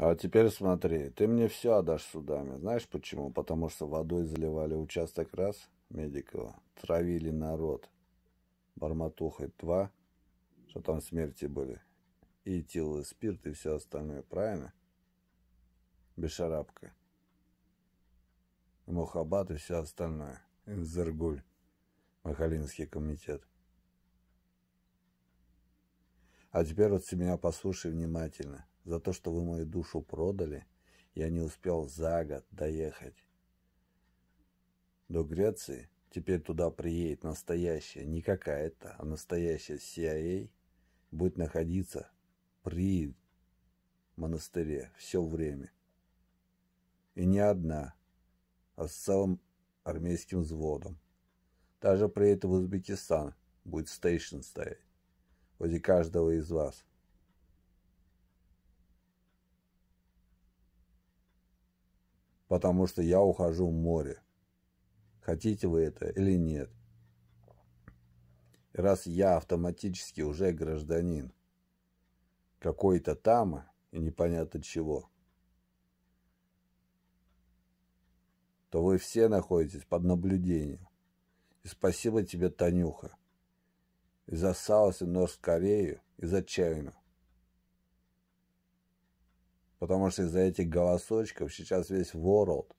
А теперь смотри, ты мне все отдашь судами. Знаешь почему? Потому что водой заливали участок раз, Медикова, травили народ. Барматухой два, что там смерти были. И тиловый спирт, и все остальное, правильно? Бешарабка. Мухаббат и все остальное. Инзергуль. Махалинский комитет. А теперь вот меня послушай внимательно за то, что вы мою душу продали, я не успел за год доехать до Греции. Теперь туда приедет настоящая, не какая-то, а настоящая CIA, будет находиться при монастыре все время. И не одна, а с целым армейским взводом. Даже приедет в Узбекистан, будет стейшн стоять возле каждого из вас. потому что я ухожу в море. Хотите вы это или нет? Раз я автоматически уже гражданин какой-то там и непонятно чего, то вы все находитесь под наблюдением. И спасибо тебе, Танюха, и за Саус и Норд Корею, и за Чайну. Потому что из-за этих голосочков сейчас весь World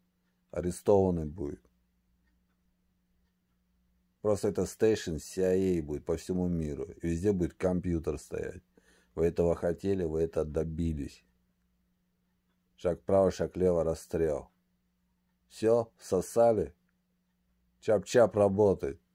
арестованный будет. Просто это стейшн CIA будет по всему миру. И везде будет компьютер стоять. Вы этого хотели, вы это добились. Шаг право, шаг лево, расстрел. Все, сосали? Чап-чап работает.